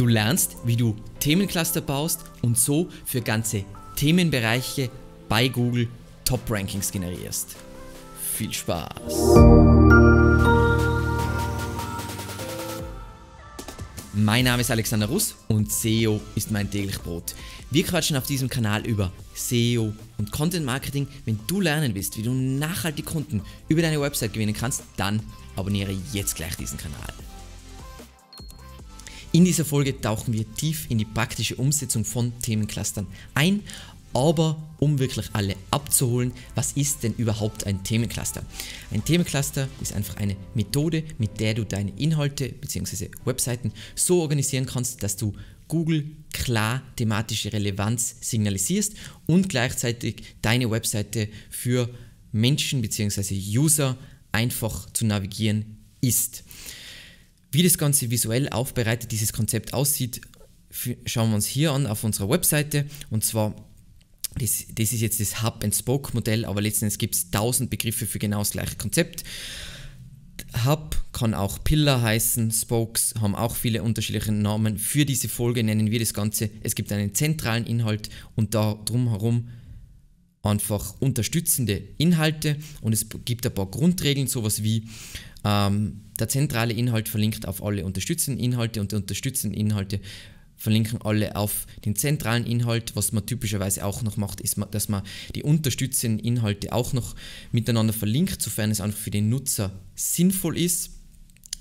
Du lernst, wie du Themencluster baust und so für ganze Themenbereiche bei Google Top-Rankings generierst. Viel Spaß! Mein Name ist Alexander Russ und SEO ist mein täglich Brot. Wir quatschen auf diesem Kanal über SEO und Content Marketing. Wenn du lernen willst, wie du nachhaltig Kunden über deine Website gewinnen kannst, dann abonniere jetzt gleich diesen Kanal. In dieser Folge tauchen wir tief in die praktische Umsetzung von Themenclustern ein, aber um wirklich alle abzuholen, was ist denn überhaupt ein Themencluster? Ein Themencluster ist einfach eine Methode, mit der du deine Inhalte bzw. Webseiten so organisieren kannst, dass du Google klar thematische Relevanz signalisierst und gleichzeitig deine Webseite für Menschen bzw. User einfach zu navigieren ist. Wie das Ganze visuell aufbereitet, dieses Konzept aussieht, schauen wir uns hier an auf unserer Webseite. Und zwar, das, das ist jetzt das Hub-and-Spoke-Modell, aber letztendlich gibt es tausend Begriffe für genau das gleiche Konzept. Hub kann auch Pillar heißen, Spokes haben auch viele unterschiedliche Namen. Für diese Folge nennen wir das Ganze, es gibt einen zentralen Inhalt und da drumherum herum einfach unterstützende Inhalte und es gibt ein paar Grundregeln, sowas wie ähm, der zentrale Inhalt verlinkt auf alle unterstützenden Inhalte und die unterstützenden Inhalte verlinken alle auf den zentralen Inhalt. Was man typischerweise auch noch macht, ist, dass man die unterstützenden Inhalte auch noch miteinander verlinkt, sofern es einfach für den Nutzer sinnvoll ist.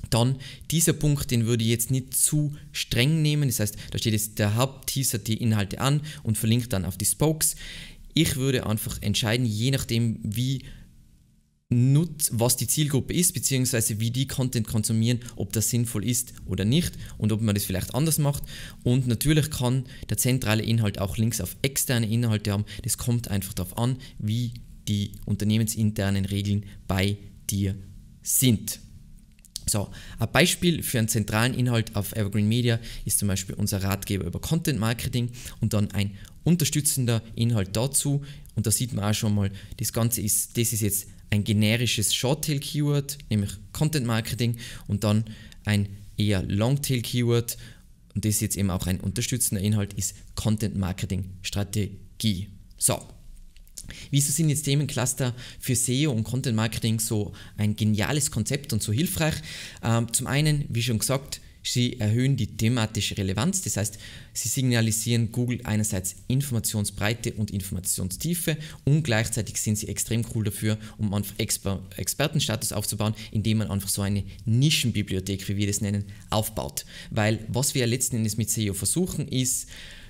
Dann dieser Punkt, den würde ich jetzt nicht zu streng nehmen. Das heißt, da steht jetzt der Hauptteaser die Inhalte an und verlinkt dann auf die Spokes. Ich würde einfach entscheiden, je nachdem, wie nutz, was die Zielgruppe ist, beziehungsweise wie die Content konsumieren, ob das sinnvoll ist oder nicht und ob man das vielleicht anders macht. Und natürlich kann der zentrale Inhalt auch Links auf externe Inhalte haben. Das kommt einfach darauf an, wie die unternehmensinternen Regeln bei dir sind. So, ein Beispiel für einen zentralen Inhalt auf Evergreen Media ist zum Beispiel unser Ratgeber über Content Marketing und dann ein unterstützender Inhalt dazu. Und da sieht man auch schon mal, das Ganze ist, das ist jetzt ein generisches Shorttail-Keyword, nämlich Content Marketing und dann ein eher Longtail-Keyword und das ist jetzt eben auch ein unterstützender Inhalt ist Content Marketing Strategie. So, Wieso sind jetzt Themencluster für SEO und Content Marketing so ein geniales Konzept und so hilfreich? Ähm, zum einen, wie schon gesagt, sie erhöhen die thematische Relevanz, das heißt, sie signalisieren Google einerseits Informationsbreite und Informationstiefe und gleichzeitig sind sie extrem cool dafür, um einfach Exper Expertenstatus aufzubauen, indem man einfach so eine Nischenbibliothek, wie wir das nennen, aufbaut. Weil was wir letzten Endes mit SEO versuchen, ist,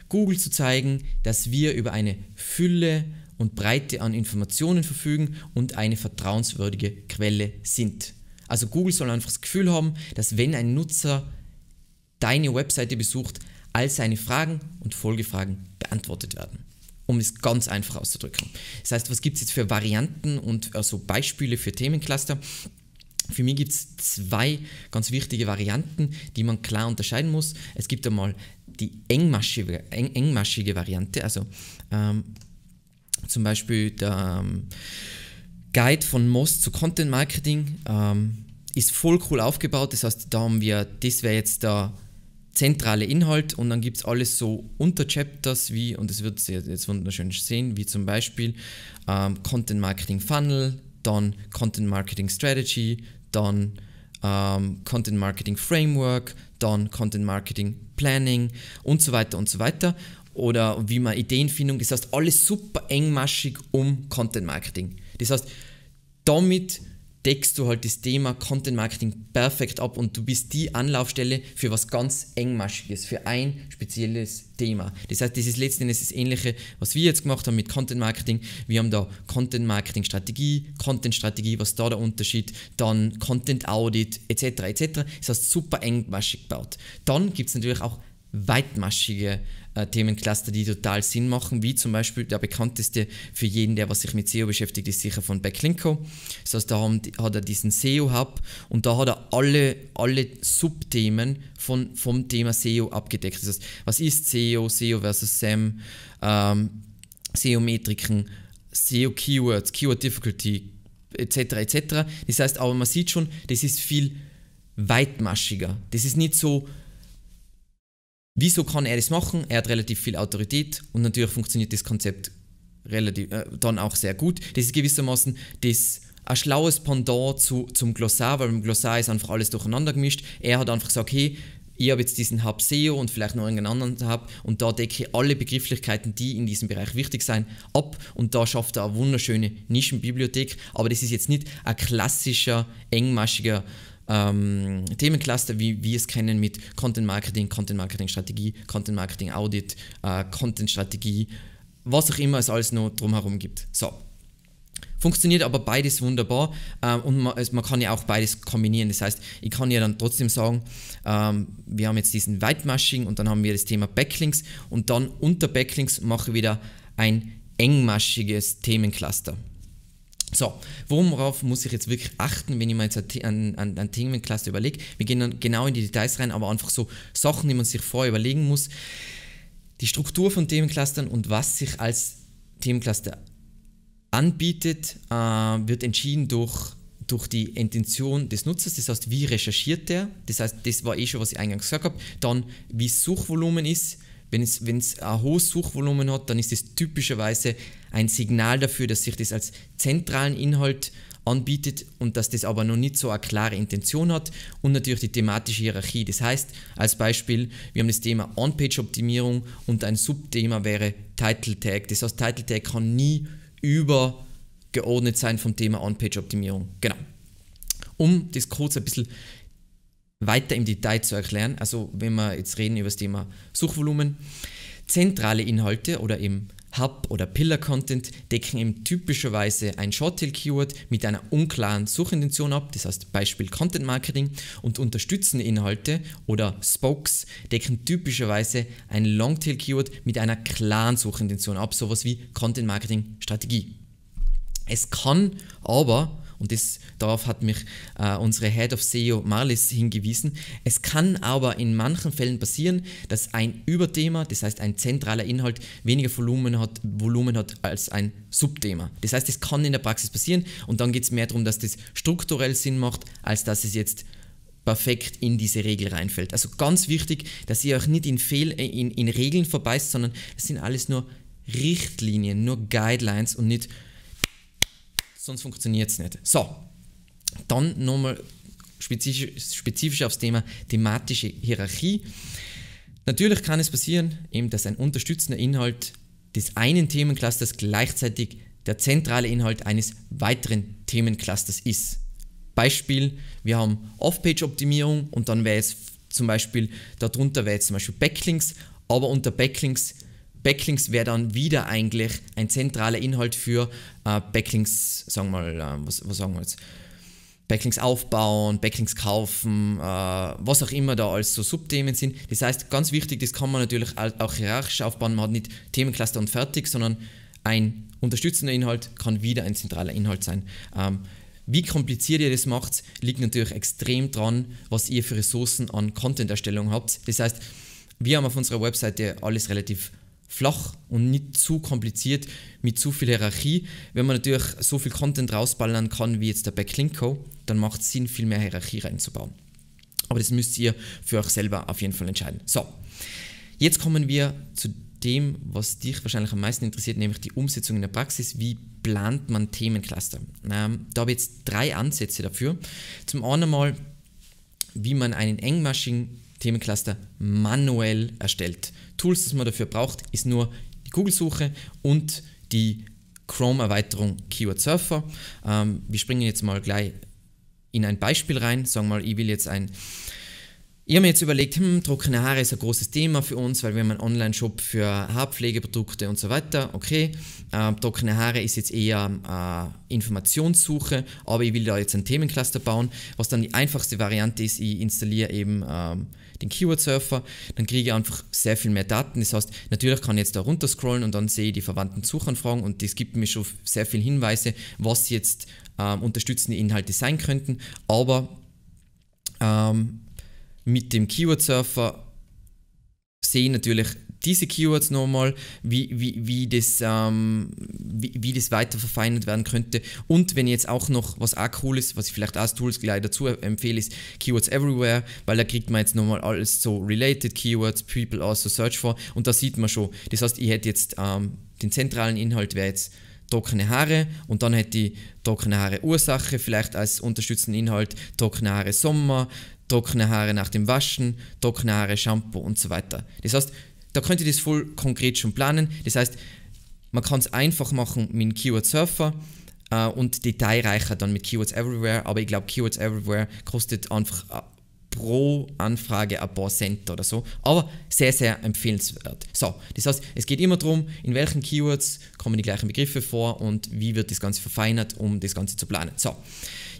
Google zu zeigen, dass wir über eine Fülle und Breite an Informationen verfügen und eine vertrauenswürdige Quelle sind. Also Google soll einfach das Gefühl haben, dass wenn ein Nutzer deine Webseite besucht, all seine Fragen und Folgefragen beantwortet werden. Um es ganz einfach auszudrücken. Das heißt, was gibt es jetzt für Varianten und also Beispiele für Themencluster? Für mich gibt es zwei ganz wichtige Varianten, die man klar unterscheiden muss. Es gibt einmal die engmaschige, eng, engmaschige Variante, also ähm, zum Beispiel der ähm, Guide von Moss zu Content Marketing ähm, ist voll cool aufgebaut. Das heißt, da haben wir, das wäre jetzt der zentrale Inhalt und dann gibt es alles so Unterchapters wie, und das wird jetzt wunderschön sehen, wie zum Beispiel ähm, Content Marketing Funnel, dann Content Marketing Strategy, dann ähm, Content Marketing Framework, dann Content Marketing Planning und so weiter und so weiter oder wie man Ideenfindung, das heißt alles super engmaschig um Content Marketing. Das heißt, damit deckst du halt das Thema Content Marketing perfekt ab und du bist die Anlaufstelle für was ganz engmaschiges, für ein spezielles Thema. Das heißt, das ist letzten Endes das Ähnliche, was wir jetzt gemacht haben mit Content Marketing. Wir haben da Content Marketing Strategie, Content Strategie, was da der Unterschied, dann Content Audit etc. etc. Das heißt, super engmaschig gebaut. Dann gibt es natürlich auch weitmaschige äh, Themencluster, die total Sinn machen, wie zum Beispiel der bekannteste für jeden, der was sich mit SEO beschäftigt, ist sicher von Backlinko. Das heißt, da haben, hat er diesen SEO-Hub und da hat er alle, alle Subthemen von, vom Thema SEO abgedeckt. Das heißt, was ist SEO, SEO versus SEM, ähm, SEO-Metriken, SEO-Keywords, Keyword-Difficulty, etc. etc. Das heißt, aber man sieht schon, das ist viel weitmaschiger. Das ist nicht so Wieso kann er das machen? Er hat relativ viel Autorität und natürlich funktioniert das Konzept relativ, äh, dann auch sehr gut. Das ist gewissermaßen das ein schlaues Pendant zu, zum Glossar, weil im Glossar ist einfach alles durcheinander gemischt. Er hat einfach gesagt, hey, ich habe jetzt diesen Hub SEO und vielleicht noch irgendeinen anderen Hub und da decke ich alle Begrifflichkeiten, die in diesem Bereich wichtig sind, ab und da schafft er eine wunderschöne Nischenbibliothek. Aber das ist jetzt nicht ein klassischer, engmaschiger ähm, Themencluster, wie wir es kennen mit Content Marketing, Content Marketing Strategie, Content Marketing Audit, äh, Content Strategie, was auch immer es alles noch drumherum gibt. So. Funktioniert aber beides wunderbar ähm, und man, man, kann ja auch beides kombinieren. Das heißt, ich kann ja dann trotzdem sagen, ähm, wir haben jetzt diesen Weitmasching und dann haben wir das Thema Backlinks und dann unter Backlinks mache ich wieder ein engmaschiges Themencluster. So, worauf muss ich jetzt wirklich achten, wenn ich mir jetzt an, an, Themencluster überlege? Wir gehen dann genau in die Details rein, aber einfach so Sachen, die man sich vorher überlegen muss. Die Struktur von Themenclustern und was sich als Themencluster anbietet, äh, wird entschieden durch, durch die Intention des Nutzers. Das heißt, wie recherchiert der? Das heißt, das war eh schon, was ich eingangs gesagt habe. Dann, wie das Suchvolumen ist. Wenn es, wenn es ein hohes Suchvolumen hat, dann ist es typischerweise ein Signal dafür, dass sich das als zentralen Inhalt anbietet und dass das aber noch nicht so eine klare Intention hat und natürlich die thematische Hierarchie. Das heißt, als Beispiel, wir haben das Thema On-Page-Optimierung und ein Subthema wäre Title Tag. Das heißt, Title Tag kann nie übergeordnet sein vom Thema On-Page-Optimierung. Genau. Um das kurz ein bisschen weiter im Detail zu erklären, also wenn wir jetzt reden über das Thema Suchvolumen, zentrale Inhalte oder eben Hub- oder Pillar-Content decken eben typischerweise ein Shorttail-Keyword mit einer unklaren Suchintention ab, das heißt Beispiel Content Marketing, und unterstützende Inhalte oder Spokes decken typischerweise ein Longtail-Keyword mit einer klaren Suchintention ab, sowas wie Content Marketing-Strategie. Es kann aber und das, darauf hat mich äh, unsere Head of SEO Marlis hingewiesen. Es kann aber in manchen Fällen passieren, dass ein Überthema, das heißt ein zentraler Inhalt, weniger Volumen hat, Volumen hat als ein Subthema. Das heißt, es kann in der Praxis passieren und dann geht es mehr darum, dass das strukturell Sinn macht, als dass es jetzt perfekt in diese Regel reinfällt. Also ganz wichtig, dass ihr euch nicht in, Fehl, äh, in, in Regeln verbeißt, sondern es sind alles nur Richtlinien, nur Guidelines und nicht sonst funktioniert es nicht. So, dann nochmal spezifisch, spezifisch aufs Thema thematische Hierarchie. Natürlich kann es passieren, eben, dass ein unterstützender Inhalt des einen Themenclusters gleichzeitig der zentrale Inhalt eines weiteren Themenclusters ist. Beispiel, wir haben Off-Page-Optimierung und dann wäre es zum Beispiel, darunter wäre jetzt zum Beispiel Backlinks, aber unter Backlinks Backlinks wäre dann wieder eigentlich ein zentraler Inhalt für äh, Backlinks, sagen wir mal, äh, was, was sagen wir jetzt? Backlinks aufbauen, Backlinks kaufen, äh, was auch immer da als so Subthemen sind. Das heißt, ganz wichtig, das kann man natürlich auch hierarchisch aufbauen. Man hat nicht Themencluster und fertig, sondern ein unterstützender Inhalt kann wieder ein zentraler Inhalt sein. Ähm, wie kompliziert ihr das macht, liegt natürlich extrem dran, was ihr für Ressourcen an Content-Erstellung habt. Das heißt, wir haben auf unserer Webseite alles relativ flach und nicht zu kompliziert mit zu viel Hierarchie. Wenn man natürlich so viel Content rausballern kann wie jetzt der Backlinko, dann macht es Sinn, viel mehr Hierarchie reinzubauen. Aber das müsst ihr für euch selber auf jeden Fall entscheiden. So, jetzt kommen wir zu dem, was dich wahrscheinlich am meisten interessiert, nämlich die Umsetzung in der Praxis. Wie plant man Themencluster? Ähm, da habe ich jetzt drei Ansätze dafür. Zum einen mal, wie man einen engmaschigen Themencluster manuell erstellt. Tools, das man dafür braucht, ist nur die Google-Suche und die Chrome-Erweiterung Keyword Surfer. Ähm, wir springen jetzt mal gleich in ein Beispiel rein. Sagen wir mal, ich will jetzt ein ich habe mir jetzt überlegt, hm, trockene Haare ist ein großes Thema für uns, weil wir haben einen Online-Shop für Haarpflegeprodukte und so weiter. Okay, äh, trockene Haare ist jetzt eher äh, Informationssuche, aber ich will da jetzt ein Themencluster bauen. Was dann die einfachste Variante ist, ich installiere eben ähm, den Keyword-Surfer, dann kriege ich einfach sehr viel mehr Daten. Das heißt, natürlich kann ich jetzt da runterscrollen und dann sehe ich die verwandten Suchanfragen und das gibt mir schon sehr viele Hinweise, was jetzt ähm, unterstützende Inhalte sein könnten. Aber ähm, mit dem Keyword-Surfer sehe ich natürlich diese Keywords nochmal, wie, wie, wie, das, ähm, wie, wie das weiter verfeinert werden könnte. Und wenn jetzt auch noch, was auch cool ist, was ich vielleicht als Tools gleich dazu empfehle, ist Keywords Everywhere, weil da kriegt man jetzt nochmal alles so related Keywords, People also Search for und da sieht man schon. Das heißt, ich hätte jetzt ähm, den zentralen Inhalt wäre jetzt trockene Haare und dann hätte ich trockene Haare Ursache, vielleicht als unterstützenden Inhalt trockene Haare Sommer, trockene Haare nach dem Waschen, trockene Haare Shampoo und so weiter. Das heißt, da könnt ihr das voll konkret schon planen. Das heißt, man kann es einfach machen mit einem Keyword Surfer äh, und detailreicher dann mit Keywords Everywhere. Aber ich glaube, Keywords Everywhere kostet einfach äh, pro Anfrage ein paar Cent oder so. Aber sehr, sehr empfehlenswert. So, das heißt, es geht immer darum, in welchen Keywords kommen die gleichen Begriffe vor und wie wird das Ganze verfeinert, um das Ganze zu planen. So,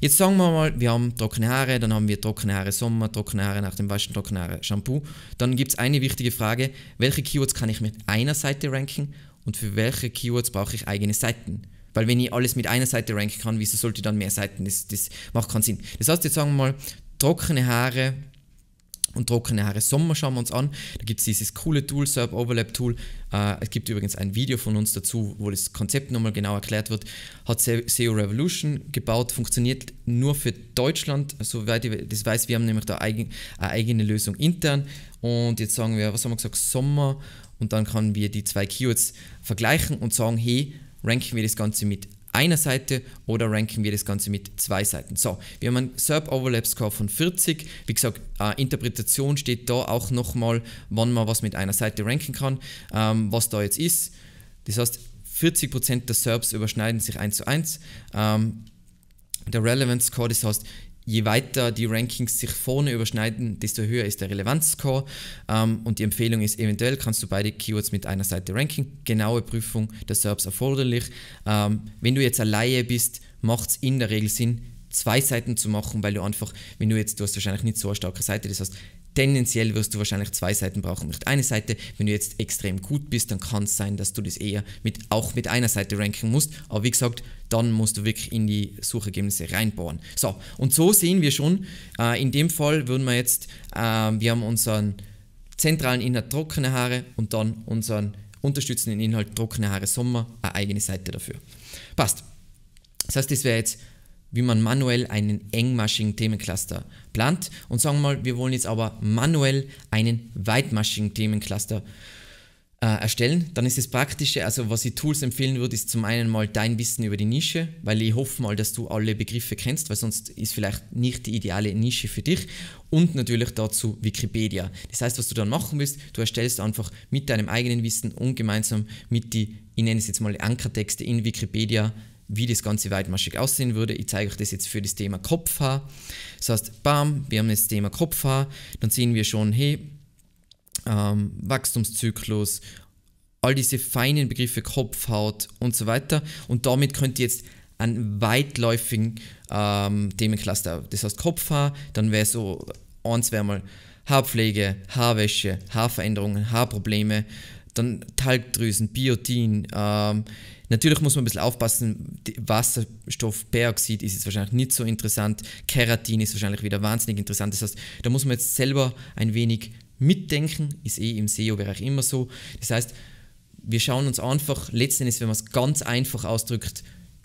jetzt sagen wir mal, wir haben trockene Haare, dann haben wir trockene Haare Sommer, trockene Haare nach dem Waschen, trockene Haare Shampoo. Dann gibt es eine wichtige Frage, welche Keywords kann ich mit einer Seite ranken und für welche Keywords brauche ich eigene Seiten? Weil wenn ich alles mit einer Seite ranken kann, wieso sollte ich dann mehr Seiten? Das, das macht keinen Sinn. Das heißt, jetzt sagen wir mal, trockene Haare und trockene Haare Sommer schauen wir uns an. Da gibt es dieses coole Tool, Serb Overlap Tool. Äh, es gibt übrigens ein Video von uns dazu, wo das Konzept nochmal genau erklärt wird. Hat SEO Revolution gebaut, funktioniert nur für Deutschland, soweit ich das weiß. Wir haben nämlich da eigen, eine eigene Lösung intern. Und jetzt sagen wir, was haben wir gesagt, Sommer. Und dann können wir die zwei Keywords vergleichen und sagen, hey, ranken wir das Ganze mit einer Seite oder ranken wir das Ganze mit zwei Seiten. So, wir haben einen SERP-Overlap-Score von 40. Wie gesagt, äh, Interpretation steht da auch nochmal, wann man was mit einer Seite ranken kann, ähm, was da jetzt ist. Das heißt, 40% der SERPs überschneiden sich 1 zu 1. Ähm, der Relevance Score, das heißt, je weiter die Rankings sich vorne überschneiden, desto höher ist der Relevanzscore. Ähm, und die Empfehlung ist, eventuell kannst du beide Keywords mit einer Seite ranken. Genaue Prüfung der SERPs erforderlich. Ähm, wenn du jetzt alleine bist, macht es in der Regel Sinn, zwei Seiten zu machen, weil du einfach, wenn du jetzt, du hast wahrscheinlich nicht so eine starke Seite, das heißt, tendenziell wirst du wahrscheinlich zwei Seiten brauchen, nicht eine Seite. Wenn du jetzt extrem gut bist, dann kann es sein, dass du das eher mit, auch mit einer Seite ranken musst. Aber wie gesagt, dann musst du wirklich in die Suchergebnisse reinbohren. So, und so sehen wir schon, äh, in dem Fall würden wir jetzt, äh, wir haben unseren zentralen Inhalt trockene Haare und dann unseren unterstützenden Inhalt trockene Haare Sommer, eine eigene Seite dafür. Passt. Das heißt, das wäre jetzt wie man manuell einen engmaschigen Themencluster plant und sagen wir mal, wir wollen jetzt aber manuell einen weitmaschigen Themencluster äh, erstellen, dann ist das Praktische, also was ich Tools empfehlen würde, ist zum einen mal dein Wissen über die Nische, weil ich hoffe mal, dass du alle Begriffe kennst, weil sonst ist vielleicht nicht die ideale Nische für dich und natürlich dazu Wikipedia. Das heißt, was du dann machen willst, du erstellst einfach mit deinem eigenen Wissen und gemeinsam mit die, ich nenne es jetzt mal Ankertexte in Wikipedia wie das Ganze weitmaschig aussehen würde. Ich zeige euch das jetzt für das Thema Kopfhaar. Das heißt, bam, wir haben das Thema Kopfhaar. Dann sehen wir schon, hey, ähm, Wachstumszyklus, all diese feinen Begriffe Kopfhaut und so weiter. Und damit könnt ihr jetzt einen weitläufigen ähm, Themencluster, das heißt Kopfhaar, dann wäre so, eins wäre mal Haarpflege, Haarwäsche, Haarveränderungen, Haarprobleme, dann Talgdrüsen, Biotin, ähm, Natürlich muss man ein bisschen aufpassen, Wasserstoffperoxid ist jetzt wahrscheinlich nicht so interessant, Keratin ist wahrscheinlich wieder wahnsinnig interessant. Das heißt, da muss man jetzt selber ein wenig mitdenken, ist eh im SEO-Bereich immer so. Das heißt, wir schauen uns einfach, letztendlich, wenn man es ganz einfach ausdrückt,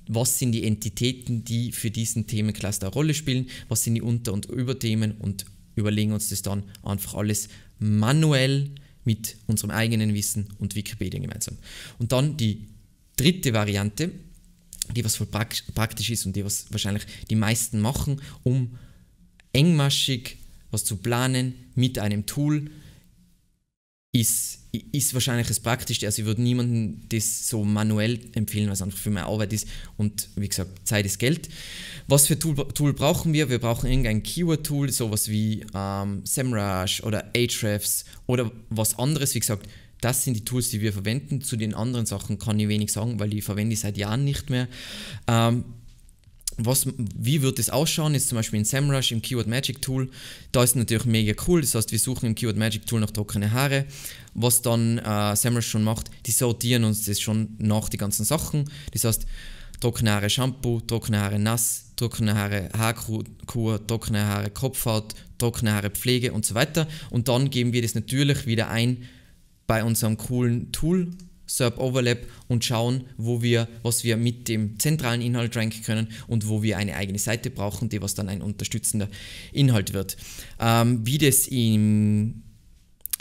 was sind die Entitäten, die für diesen Themencluster eine Rolle spielen, was sind die Unter- und Überthemen und überlegen uns das dann einfach alles manuell mit unserem eigenen Wissen und Wikipedia gemeinsam. Und dann die dritte Variante, die was voll praktisch ist und die was wahrscheinlich die meisten machen, um engmaschig was zu planen mit einem Tool, ist, ist wahrscheinlich das Praktischste. Also ich würde niemandem das so manuell empfehlen, weil es einfach für meine Arbeit ist. Und wie gesagt, Zeit ist Geld. Was für Tool, Tool brauchen wir? Wir brauchen irgendein Keyword-Tool, sowas wie ähm, SEMrush oder Ahrefs oder was anderes. Wie gesagt, das sind die Tools, die wir verwenden. Zu den anderen Sachen kann ich wenig sagen, weil ich verwende ich seit Jahren nicht mehr. Ähm, was, wie wird es ausschauen? Ist zum Beispiel in SEMrush im Keyword Magic Tool. Da ist natürlich mega cool. Das heißt, wir suchen im Keyword Magic Tool nach trockene Haare. Was dann äh, SEMrush schon macht, die sortieren uns das schon nach die ganzen Sachen. Das heißt, trockene Haare Shampoo, trockene Haare nass, trockene Haare Haarkur, trockene Haare Kopfhaut, trockene Haare Pflege und so weiter. Und dann geben wir das natürlich wieder ein bei unserem coolen Tool SERP Overlap und schauen, wo wir, was wir mit dem zentralen Inhalt ranken können und wo wir eine eigene Seite brauchen, die was dann ein unterstützender Inhalt wird. Ähm, wie das im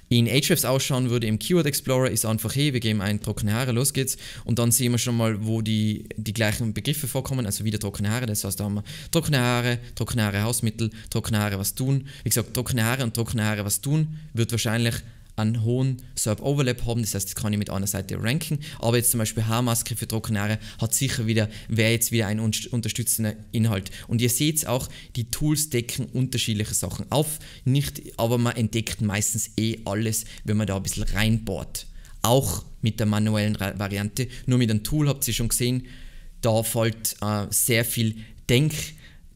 in Ahrefs ausschauen würde im Keyword Explorer, ist einfach, hey, wir geben ein trockene Haare, los geht's. Und dann sehen wir schon mal, wo die, die gleichen Begriffe vorkommen, also wieder trockene Haare. Das heißt, da haben wir trockene Haare, trockene Haare Hausmittel, trockene Haare was tun. Wie gesagt, trockene Haare und trockene Haare was tun wird wahrscheinlich einen hohen serb overlap haben, das heißt, das kann ich mit einer Seite ranken, aber jetzt zum Beispiel Haarmaske für trockene Haare hat sicher wieder, wäre jetzt wieder ein unterstützender Inhalt. Und ihr seht auch, die Tools decken unterschiedliche Sachen auf, nicht, aber man entdeckt meistens eh alles, wenn man da ein bisschen reinbohrt. Auch mit der manuellen Variante, nur mit einem Tool habt ihr schon gesehen, da fällt äh, sehr viel Denk,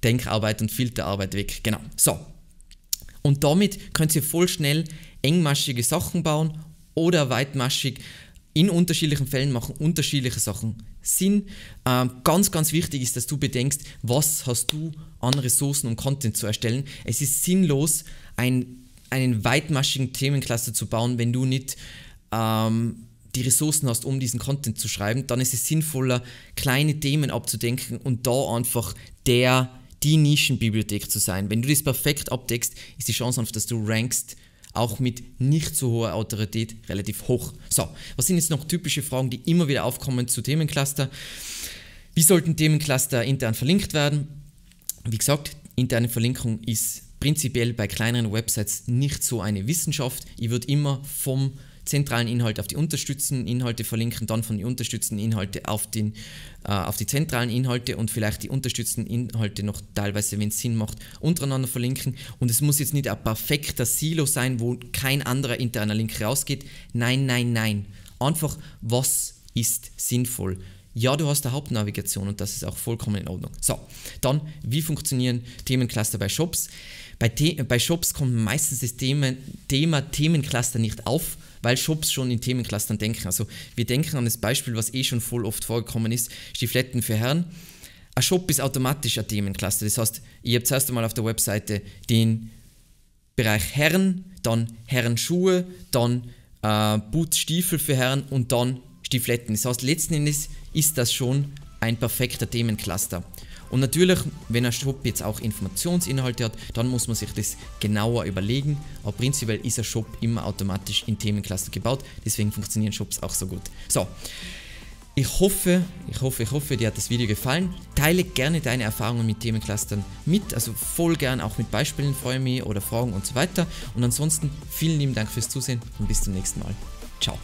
Denkarbeit und Filterarbeit weg. Genau, so. Und damit könnt ihr voll schnell engmaschige Sachen bauen oder weitmaschig. In unterschiedlichen Fällen machen unterschiedliche Sachen Sinn. Ähm, ganz, ganz wichtig ist, dass du bedenkst, was hast du an Ressourcen, um Content zu erstellen. Es ist sinnlos, ein, einen weitmaschigen Themencluster zu bauen, wenn du nicht ähm, die Ressourcen hast, um diesen Content zu schreiben. Dann ist es sinnvoller, kleine Themen abzudenken und da einfach der die Nischenbibliothek zu sein. Wenn du das perfekt abdeckst, ist die Chance einfach, dass du rankst, auch mit nicht so hoher Autorität relativ hoch. So, was sind jetzt noch typische Fragen, die immer wieder aufkommen zu Themencluster? Wie sollten Themencluster intern verlinkt werden? Wie gesagt, interne Verlinkung ist prinzipiell bei kleineren Websites nicht so eine Wissenschaft. Ich würde immer vom zentralen Inhalt auf die unterstützenden Inhalte verlinken, dann von den unterstützenden Inhalte auf, den, äh, auf die zentralen Inhalte und vielleicht die unterstützenden Inhalte noch teilweise, wenn es Sinn macht, untereinander verlinken. Und es muss jetzt nicht ein perfekter Silo sein, wo kein anderer interner Link rausgeht. Nein, nein, nein. Einfach, was ist sinnvoll? Ja, du hast eine Hauptnavigation und das ist auch vollkommen in Ordnung. So, dann, wie funktionieren Themencluster bei Shops? Bei, The bei Shops kommt meistens das Thema, Thema Themencluster nicht auf weil Shops schon in Themenclustern denken. Also wir denken an das Beispiel, was eh schon voll oft vorgekommen ist, Stifletten für Herren. Ein Shop ist automatisch ein Themencluster. Das heißt, ihr habt zuerst einmal auf der Webseite den Bereich Herren, dann Herrenschuhe, dann äh, Boots, Stiefel für Herren und dann Stifletten. Das heißt, letzten Endes ist das schon ein perfekter Themencluster. Und natürlich, wenn ein Shop jetzt auch Informationsinhalte hat, dann muss man sich das genauer überlegen. Aber prinzipiell ist ein Shop immer automatisch in Themencluster gebaut, deswegen funktionieren Shops auch so gut. So. Ich hoffe, ich hoffe, ich hoffe, dir hat das Video gefallen. Teile gerne deine Erfahrungen mit Themenclustern mit, also voll gern auch mit Beispielen, freue mich oder Fragen und so weiter. Und ansonsten vielen lieben Dank fürs Zusehen und bis zum nächsten Mal. Ciao.